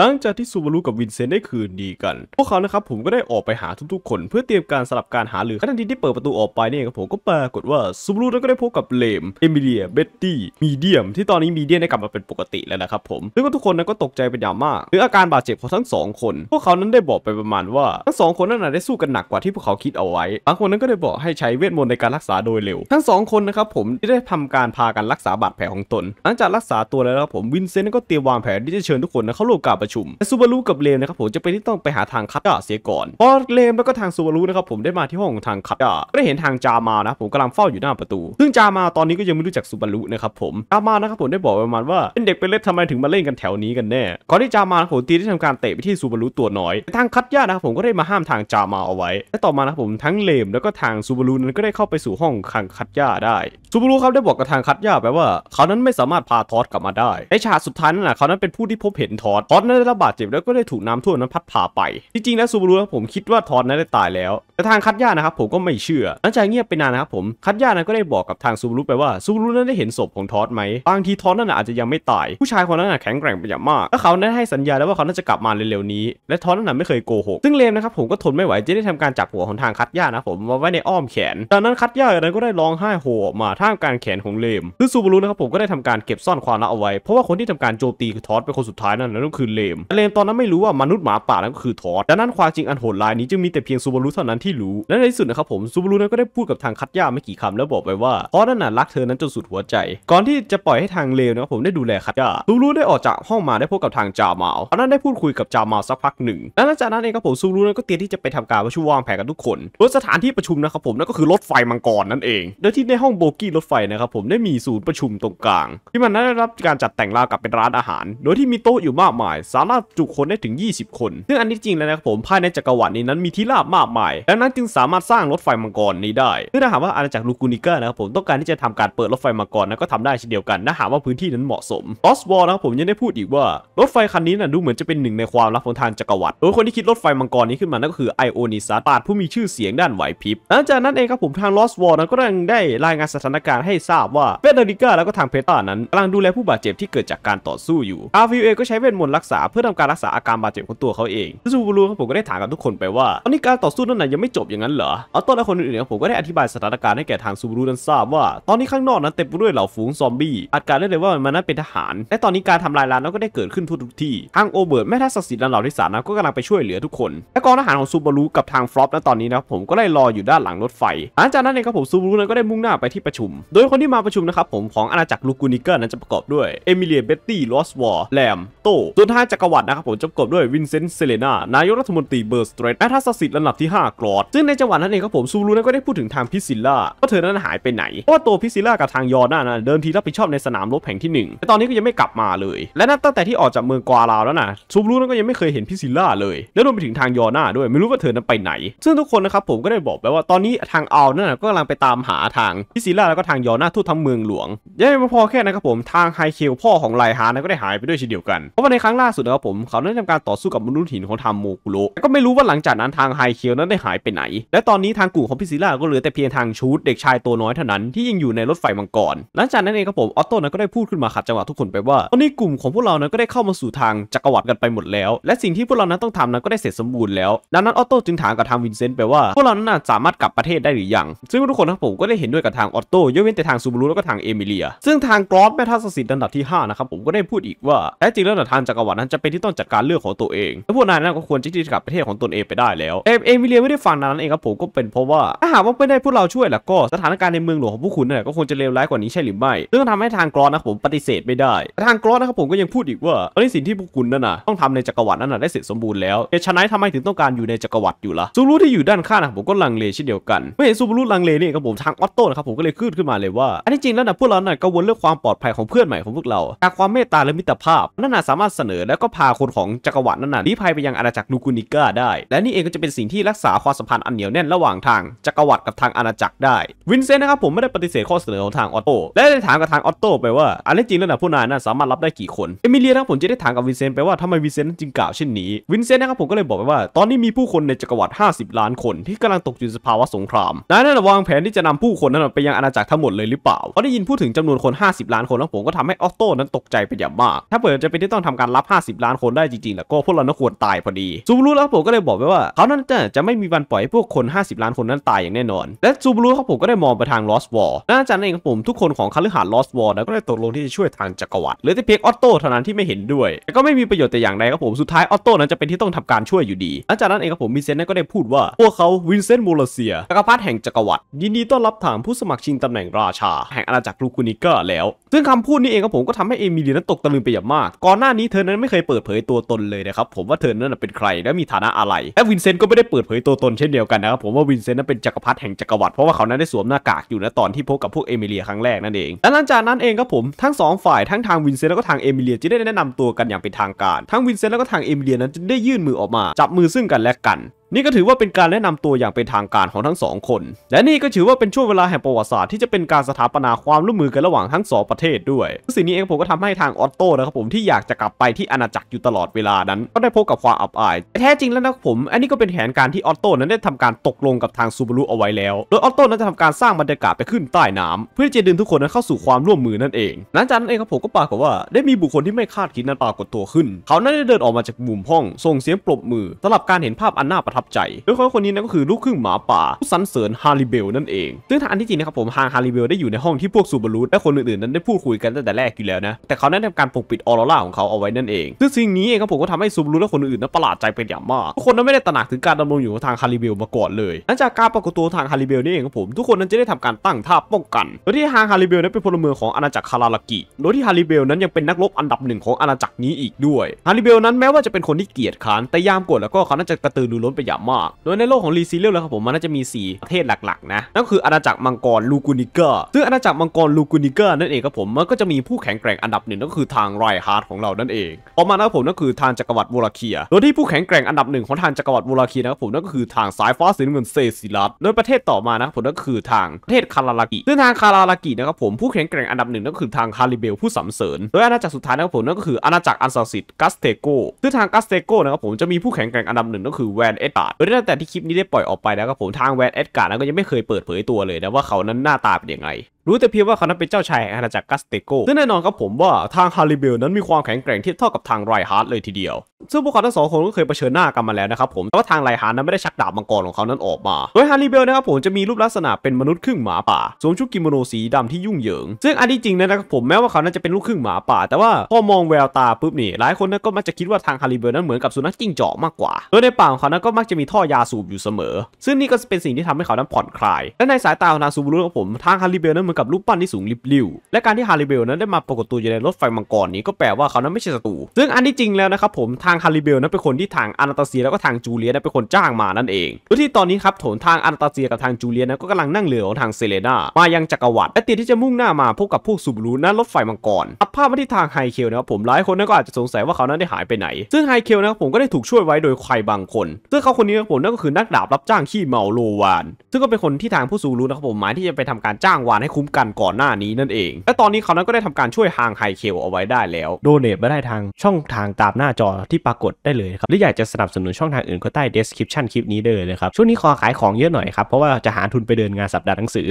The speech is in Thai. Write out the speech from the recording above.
หลังจากที่ซูบารุกับวินเซนต์ได้คืนดีกัน พวกเขานะครับผมก็ได้ออกไปหาทุกๆคน เพื่อเตรียมการสลับการหาหรือขณะที่เปิดประตูออกไปเนี่ยครับผมก็ปรากฏว่าซูบารุนั้นก็ได้พบกับเลม เอมิเลีย เบตตี้ มีเดียม ที่ตอนนี้มีเดียมได้กลับมาเป็นปกติแล้วนะครับผมซึ่งทุกคนนั้นก็ตกใจเป็นอย่างมาก หรงอาการบาดเจ็บของทั้งสองคน พวกเขานั้นได้บอกไปประมาณว่าทั้งสองคนนั้นได้สู้กันหนักกว่าที่พวกเขาคิดเอาไว้ บางคนนั้นก็ได้บอกให้ใช้เวทมนต์ในการรักษาโดยเร็ว ทั้งสองคนนะครับผมที่ได้ทำการพากันรักษาบาดแผลของตน หลังจากรักษาตัวแล้วครับผมวินเซนต์ก็เตรียมวางแผนที่จะเชิญทุกคนนะเข้าร่วมกับประชุมและซูบารุกับเลมนะครับผมจะเป็นที่ต้องไปหาทางคัด่าเสียก่อน พอเลมแล้วก็ทางซูบารุนะครับผมได้มาที่ห้องทางคัด่าก็ได้เห็นทางจามานะผมกำลังเฝ้าอยู่หน้าประตู ซึ่งจามาตอนนี้ก็ยังไม่รู้จักซูบารุนะครับผม จามานะครับผมได้บอกประมาณว่าเป็นเด็กเป็นเล็กทำไมถึงมาเล่นกันแถวนี้กันแน่ก่อนที่จามาผมตีได้ทำการเตะไปที่ซูบารุตัวน้อย ทางคัดย่านะครับผมก็ได้มาห้ามทางจามาเอาไว้ และต่อมานะครับผมทั้งเลมแล้วก็ทางซูบารุนั้นก็ได้เข้าไปสู่ห้องทางคัดย่าได้ซูบารุครับได้บอกกับทางคัดย่าไปว่าเขานั้นไม่สามารถพาทอสกลับมาได้ในฉากสุดท้ายนั่นแหละเขานั้นเป็นผู้ที่พบเห็นทอสทอสนั้นได้รับบาดเจ็บแล้วก็ได้ถูกน้ำท่วมนั้นพัดพาไปจริง ๆแล้วซูบารุนะผมคิดว่าทอนนั้นได้ตายแล้ว แต่ทางคัตย่านะครับผมก็ไม่เชื่อหลังจากเงียบไปนานนะครับผมคัตย่านั้นก็ได้บอกกับทางซูบารุไปว่าซูบารุนั้นได้เห็นศพของทอนไหมบางทีทอนนั้นอาจจะยังไม่ตาย ผู้ชายคนนั้นแข็งแกร่งเป็นอย่างมากและเขานั้นให้สัญญาแล้วว่าเขาน่าจะกลับมาเร็วๆนี้และทอนนั้นไม่เคยโกหกซึ่งเลมนะครับผมก็ทนไม่ไหวจะได้ทำการจับหัวของทางคัตย่านะผมมาไว้ในอ้อมแขนจากนั้นคัตย่านั้นก็ได้ร้องไห้โฮมาท่ามกลางแขนของเลมซึ่งซูบารุนะครับผมก็ได้ทำการเก็บซ่อนความลับเอาไว้ เพราะว่าคนที่ทำการโจมตีทอนเป็นคนสุดท้ายนั้นนั่นก็คือเลลมเลมตอนนั้นไม่รู้ว่ามนุษย์หมาป่านั้นก็คือทอดดังนั้น ความจริงอันโหดร้ายนี้จึงมีแต่เพียงซูบารุเท่านั้นที่รู้ และในที่สุดนะครับผมซูบารุนั้นก็ได้พูดกับทางคัตย่าไม่กี่คำแล้วบอกไปว่าทอดนั้นน่ะรักเธอนั้นจนสุดหัวใจ ก่อนที่จะปล่อยให้ทางเลมนะครับผมได้ดูแลคัตย่าซูบารุได้ออกจากห้องมาได้พบกับทางจามาลตอนนั้นได้พูดคุยกับจามาลสักพักหนึ่ง และหลังจากนั้นเองครับผมซูบารุนั้นก็เตรียมที่จะไปทำการประชุมวางแผนกับทุกคน โดยสถานที่ประชุมนะครับผมนั่นก็คือรถไฟมังกรนั่นเองโดยที่ในห้องโบกี้รถไฟนะครับผมได้มีศูนย์ประชุมตรงกลางที่มันได้รับการจัดแต่งราวกับเป็นร้านอาหาร โดยที่มีโต๊ะอยู่มากมายสามารถจุคนได้ถึง 20 คน ซึ่งอันนี้จริงแล้วนะครับผม ภายในจักรวรรดินี้นั้นมีที่ราบมากมายดังนั้นจึงสามารถสร้างรถไฟมังกรนี้ได้ ซึ่งถ้าหากว่าอาณาจักรลูกูนิก้านะครับผมต้องการที่จะทำการเปิดรถไฟมังกรนะก็ทำได้เช่นเดียวกันถ้าหากว่าพื้นที่นั้นเหมาะสมลอสวอลนะครับผมยังได้พูดอีกว่ารถไฟคันนี้นะดูเหมือนจะเป็นหนึ่งในความลับของทางจักรวรรดิโดยคนที่คิดรถไฟมังกรนี้ขึ้นมานั่นก็คือไอโอนิซัสปาดผู้มีชื่อเสียงด้านไหวพริบ หลังจากนั้นเองครับผมทางลอสวอลนั้นก็ได้รายงานสถานการณ์ให้ทราบว่าเฟเดริก้าแล้วก็ทางเพตานั้นกำลังดูแลผู้บาดเจ็บที่เกิดจากการต่อสู้อยู่อาวิเอก็ใช้เวทมนต์รักษาเพื่อทำการรักษาอาการบาดเจ็บของตัวเขาเองซูบูรุครับผมก็ได้ถามกับทุกคนไปว่าตอนนี้การต่อสู้นั้นยังไม่จบอย่างนั้นเหรอเอาต้นและคนอื่นๆผมก็ได้อธิบายสถานการณ์ให้แก่ทางซูบูรุนั้นทราบว่าตอนนี้ข้างนอกนั้นเต็มไปด้วยเหล่าฝูงซอมบี้ อาการได้เลยว่ามันนั้นเป็นทหาร และตอนนี้การทำลายล้างนั้นก็ได้เกิดขึ้นทุกที่ ทางโอเบิร์ตแม่ทัพศักดิ์สิทธิ์เหล่าทิ่สานั้นก็กำลังไปช่วยเหลือทุกคน และกองทหารของซูบูรุกับทางฟลอปนะตอนนี้นะผมก็ได้รออยู่ด้านหลังรถไฟหลังจากนั้นเองครับผมซูบูรุนั้นก็ได้มุ่งหน้าไปที่ประชุมโดยคนที่มาประชุมนะครับผมของอาณาจักรลูกูนิเกอร์นั้นจะประกอบด้วยเอมิเลียเบตตี้ลอสวอร์แลมโตส่วนทางจักรวรรดินะครับผมจบกบด้วยวินเซนต์เซเลนานายกรัฐมนตรีเบอร์สเตรนแอทัสสิทธิ์ลำดับที่ 5 กรอด ซึ่งในจังหวะนั้นเองครับผม ซูรูนั้นก็ได้พูดถึงทางพิซิล่า ว่าเธอนั้นหายไปไหนเพราะว่าตัวพิซิล่ากับทางยอร์นานะเดิมทีรับผิดชอบในสนามรบแห่งที่ 1 แต่ตอนนี้ก็ยังไม่กลับมาเลย และนับตั้งแต่ที่ออกจากเมืองกวาลาวแล้วนะซูรูนั้นก็ยังไม่เคยเห็นพิซิล่าเลยและรวมไปถึงทางยอร์นาด้วยไม่รู้ว่าเธอนั้นไปไหน ซึ่งทุกคนนะครับผมก็ได้บอกไปว่าตอนนี้ทางอัลนั่นก็กำลังไปตามหาทางพิซิล่าแล้วก็ทางยอร์นาทุ่วทั้งเมืองหลวง ยังไม่พอแค่นะครับผมทางไฮเคลพ่อของไลฮานก็ได้หายไปด้วยเช่นเดียวกันเพราะว่าในครั้งล่าสุดนะครับผมเขาได้ทาการต่อสู้กับมนุษย์หินของทาโมกุโรก็ไม่รู้ว่าหลังจากนั้นทางไฮเคียวนั้นได้หายไปไหน และตอนนี้ทางกลุ่มของพิซิล่าก็เหลือ แต่เพียงทางชูดเด็กชายตัวน้อยเท่านั้นที่ยังอยู่ในรถไฟมังกรหลังจากนั้นเองครับผม ออโต้นั้นก็ได้พูดขึ้นมาขัดจังหวะทุกคนไปว่า ตอนนี้กลุ่มของพวกเรานั้นก็ได้เข้ามาสู่ทางจักรวรรดิกันไปหมดแล้ว และสิ่งที่พวกเรานั้นต้องทำนั้นก็ได้เสร็จสมบูรณ์แล้วดังนั้นออโต้จึงถามกับทางวินเซนต์ไปว่าพวกเรานั้นสามารถกลับประเทศได้หรือยังซึ่งทุกคนครับผมก็ได้เห็นด้วยกับทางออโต้ยกเว้นแต่ทางซูบูรุแล้วก็ทางเอมิเลีย ซึ่งทางกรอฟแม่ทัศสิทธิ์อันดับที่5นะครับผมก็ได้พูดอีกว่าแท้จริงแล้วทางจักรวรรดิจะเป็นที่ต้องจัดการเรื่องของตัวเองและพวกนายนั่นก็ควรที่จะกลับประเทศของตนเองไปได้แล้วเอเอมิเลียไม่ได้ฟังนั้นเองครับผมก็เป็นเพราะว่าถ้าหากว่าไม่ได้พวกเราช่วยแล้วก็สถานการณ์ในเมืองหลวงของพวกคุณเนี่ยก็คงจะเลวร้ายกว่านี้ใช่หรือไม่ซึ่งทำให้ทางกรอนนะผมปฏิเสธไม่ได้ ทางกรอนนะครับผมก็ยังพูดอีกว่าตอนนี้สิ่งที่พวกคุณนั่นน่ะต้องทำในจักรวรรดินั่นน่ะได้เสร็จสมบูรณ์แล้วเอชไนทำไมถึงต้องการอยู่ในจักรวรรดิอยู่ล่ะซูรุที่อยู่ด้านข้างนะผมก็ลังเลเช่นเดียวกันไม่เห็นซูรุลังเลนี่ครับผมทางออตโต้นะครับผมก็เลยขึ้นขึ้นมาเลยว่า อันที่จริงแล้วนะพวกเราน่กังวลเรื่องความปลอดภัยของเพื่อนใหม่ของพวกเราจากความเมตตาและมิตรภาพนั่นน่ะสามารถเสนอแล้วก็พาคนของจักรวรรดินั้นลี้ภัยไปยังอาณาจักรลูกุนิก้าได้ และนี่เองก็จะเป็นสิ่งที่รักษาความสัมพันธ์ อันเหนียวแน่น ระหว่างทางจักรวรรดิกับทางอาณาจักรได้วินเซนต์นะครับผมไม่ได้ปฏิเสธข้อเสนอของทางออตโตและได้ถามกับทางออตโตไปว่า อันรีจริงแล้วนะผู้นายน่ะสามารถรับได้กี่คนเอมิเลียนะครับผมจะได้ถามกับวินเซนต์ไปว่าทำไมวินเซนต์จึงกล่าวเช่นนี้ วินเซนต์นะครับผมก็เลยบอกไปว่า ตอนนี้มีผู้คนในจักรวรรดิ50 ล้านคนที่กำลังตกอยู่สภาวะสงครามนายนั่นวางแผนที่จะนำผู้คนนั้นไปยังอาณาจักรทั้งหมดเลยหรือเปล่าพอได้ยินพูดถึงจำนวนคน 50 ล้านคนแล้วผมก็ทำให้ออตโตนั้นตกใจไปอย่างมาก ถ้าเปิดจะเป็นที่ต้องทำการรับ50ล้านคนได้จริงๆ แล้วก็พวกเราน่าควรตายพอดีซูบูรุแล้วผมก็เลยบอกไปว่าเขานั้นจะจะไม่มีวันปล่อยให้พวกคน 50 ล้านคนนั้นตายอย่างแน่นอน และซูบูรุครับผมก็ได้มองไปทางลอสวอลหลังจะในของผมทุกคนของคาลิฮาสน์ลอสวอลก็ได้ตกลงที่จะช่วยทางจักรวรรดิหรือแต่เพียงออโต้เท่านั้นที่ไม่เห็นด้วยแต่ก็ไม่มีประโยชน์แต่อย่างใดครับผมสุดท้ายออโต้นั้นจะเป็นที่ต้องทำการช่วยอยู่ดีหลังจากนั้นเองครับผมมิเซนต์ก็ได้พูดว่าพวกเขาวินเซนต์มูลเซียจักรพรรดิแห่งจักรวรรดิยินดีต้อนรับทางผู้สมัครชิงตำแหน่งราชาแห่งอาณาจักรลูคูนิก้าแล้ว ซึ่งคำพูดนี้เองครับผมก็ทำให้เอมิเลียนั้นตกตะลึงไปอย่างมาก ก่อนหน้านี้เธอนั้นไม่เไม่เคยเปิดเผยตัวตนเลยนะครับ ผมว่าเธอนั้นเป็นใคร และมีฐานะอะไรและวินเซนต์ก็ไม่ได้เปิดเผยตัวตนเช่นเดียวกันนะครับผมว่าวินเซนต์นั้นเป็นจักรพรรดิแห่งจักรวรรดิเพราะว่า เขานั้นได้สวมหน้ากากอยู่ในตอนที่พบกับพวกเอมิเลียครั้งแรกนั่นเองและหลังจากนั้นเองครับผมทั้ง2 ฝ่ายทั้งทางวินเซนต์แล้วก็ทางเอมิเลียจึงได้แนะนำตัวกันอย่างเป็นทางการทั้งวินเซนต์แล้วก็ทางเอมิเลียนั้นจึงได้ยื่นมือออกมาจับมือซึ่งกันและกันนี่ก็ถือว่าเป็นการแนะนำตัวอย่างเป็นทางการของทั้งสองคน และนี่ก็ถือว่าเป็นช่วงเวลาแห่งประวัติศาสตร์ที่จะเป็นการสถาปนาความร่วมมือกันระหว่างทั้งสองประเทศด้วย สิ่งนี้เองผมก็ทำให้ทางออตโต้นะครับผมที่อยากจะกลับไปที่อาณาจักรอยู่ตลอดเวลานั้น ก็ได้พบกับความอับอายแต่แท้จริงแล้วนะครับผม อันนี้ก็เป็นแผนการที่ออตโต้นั้นได้ทำการตกลงกับทางซูบารุเอาไว้แล้ว โดยออตโต้นั้นจะทำการสร้างบรรยากาศไปขึ้นใต้น้ำ เพื่อจะดึงทุกคนนั้นเข้าสู่ความร่วมมือนั่นเองหลังจากนั้นเองครับผมก็ปรากฏว่า ได้มีบุคคลที่ไม่คาดคิดนั้นปรากฏตัวขึ้น เขานั้นได้เดินออกมาจากมุมห้องส่งเสียงปรบมือสำหรับการเห็นภาพอันน่าประทับใจโดยคนคนนี้นะก็คือลูกครึ่งหมาป่าผู้สันเสริญฮาริเบลนั่นเองซึ่งทางอันที่จริงนะครับผมทางฮาริเบลได้อยู่ในห้องที่พวกซูบารุและคนอื่นๆนั้นได้พูดคุยกันตั้งแต่แรกอยู่แล้วนะแต่เขาได้ทำการปกปิดออร่าของเขาเอาไว้นั่นเองซึ่งสิ่งนี้เองครับผมก็ทำให้ซูบารุและคนอื่นนั้นประหลาดใจเป็นอย่างมากทุกคนนั้นไม่ได้ตระหนักถึงการดำรงอยู่ของทางฮาริเบลมาก่อนเลยหลังจากการปรากฏตัวทางฮาริเบลนี่เองครับผมทุกคนนั้นจะได้ทำาการตั้งท่าป้องกันโดยที่ทางฮาริเบลนั้นเป็นพลเมืองของอาณาจักรคาราลากิโดยที่ฮาริเบลนั้นยังเป็นนักรบอันดับหนึ่งของอาณาจักรนี้อีกด้วยฮาริเบลนั้นแม้ว่าจะเป็นคนที่เกียจค้านแต่ยามกดแล้วก็เขาน่าจะกระตือรือร้นไปยะมากโดยในโลกของรีซีเรียลแล้วครับผมมันน่าจะมี4ประเทศหลักๆนะนั่นคืออาณาจักรมังกรลูกูนิเกอร์ซึ่งอาณาจักรมังกรลูกูนิเกอร์นั่นเองครับผมมันก็จะมีผู้แข็งแกร่งอันดับหนึ่งก็คือทางไรฮาร์ดของเรานั่นเองออกมานะครับผมนั่นคือทางจักรวรรดิวลาเคียโดยที่ผู้แข็งแกร่งอันดับหนึ่งของทางจักรวรรดิวลาเคียนะครับผมนั่นก็คือทางสายฟ้าสีน้ำเงินเซซิลัสโดยประเทศต่อมานะครับผมนั่นคือทางประเทศคาราลากิซึ่งทางคาราลากินะครับผมผู้แข็งแกร่งอันดับหนึ่งนั่นคือทางคาริเบลผู้สำเสริญโดยอาณาจักรสุดท้ายนะครับผมนั่นก็คืออาณาจักรอันซาสิตกัสเตโกซึ่งทางกัสเตโกนะครับผมจะมีผู้แข็งแกร่งอันดับหนึ่งก็คือแวนเอ็ารโดยตั้งแต่ที่คลิปนี้ได้ปล่อยออกไปแล้วก็ผมทางแวนแอดการ์ด้ก็ยังไม่เคยเปิดเผยตัวเลยนะว่าเขานั้นหน้าตาเป็นยังไงรู้แต่เพียงว่าเขานั้นเป็นเจ้าชายแห่งอาณาจักรกัสเตโกซึ่งแน่นอนครับผมว่าทางฮาริเบลนั้นมีความแข็งแกร่งเทียบเท่ากับทางไรฮาร์ดเลยทีเดียว ซึ่งพวกเขาทั้งสองคนก็เคยเผชิญหน้ากันมาแล้วนะครับผม แต่ว่าทางไรฮาร์ดนั้นไม่ได้ชักดาบมังกรของเขานั้นออกมา โดยฮาริเบลนะครับผมจะมีรูปลักษณะเป็นมนุษย์ครึ่งหมาป่าสวมชุดกิโมโนสีดำที่ยุ่งเหยิง ซึ่งอันที่จริงนะครับผมแม้ว่าเขานั้นจะเป็นลูกครึ่งหมาป่า แต่ว่าพอมองแววตาปุ๊บนี่หลายคนนั้นก็มักจะคิดว่าทางฮาริเบลนั้นเหมือนกับสุนัขจิ้งจอกมากกว่าโดยในป่าของเขานั้นก็มักจะมีท่อยาสูบอยู่เสมอ ซึ่งนี่ก็เป็นสิ่งที่ทำให้เขานั้นผ่อนคลายและในสายตาของนางซูบูรุของผมทางฮาริเบลนั้นเกับรูปปั้นที่สูงริบลิ่วและการที่ฮาริเบลนั้นได้มาปรากฏตัวอยู่ในรถไฟมังกรนี้ ก็แปลว่าเขานั้นไม่ใช่ศัตรูซึ่งอันที่จริงแล้วนะครับผมทางฮาริเบลนั้นเป็นคนที่ทางอานาตาเซียแล้วก็ทางจูเลียนั้นเป็นคนจ้างมานั่นเองโดยที่ตอนนี้ครับโถนทางอานาตาเซียกับทางจูเลียนั้นก็กำลังนั่งเรือ ของทางเซเลนามายังจักรวรรดิและเตรียมที่จะมุ่งหน้ามาพบกับพวกซูบรูนั้นรถไฟมังกรตัดภาพมาที่ทางไฮเคิลนะครับผมหลายคนนั้นก็อาจจะสงสัยว่าเขานั้นได้หายไปไหนซึ่งไฮเคิลนะครับผมก็ได้ถูกช่วยไว้โดยใครบางคนซึ่งเขาคนนี้นะผมนั่นก็คือนักดาบรับจ้างขี้เมาโลวานซึ่งก็เป็นคนที่ทางผู้สูรูนะครับผมหมายที่จะไปทำการจ้างวานให้คุ้มกันก่อนหน้านี้นั่นเอง และตอนนี้เขานั้นก็ได้ทำการช่วยฮางไฮเคลเอาไว้ได้แล้ว โดเนทมาได้ทางช่องทางตามหน้าจอที่ปรากฏได้เลยครับ หรืออยากจะสนับสนุนช่องทางอื่นก็ใต้ description คลิปนี้ได้เลยครับ ช่วงนี้ขอขายของเยอะหน่อยครับ เพราะว่าจะหาทุนไปเดินงานสัปดาห์หนังสือ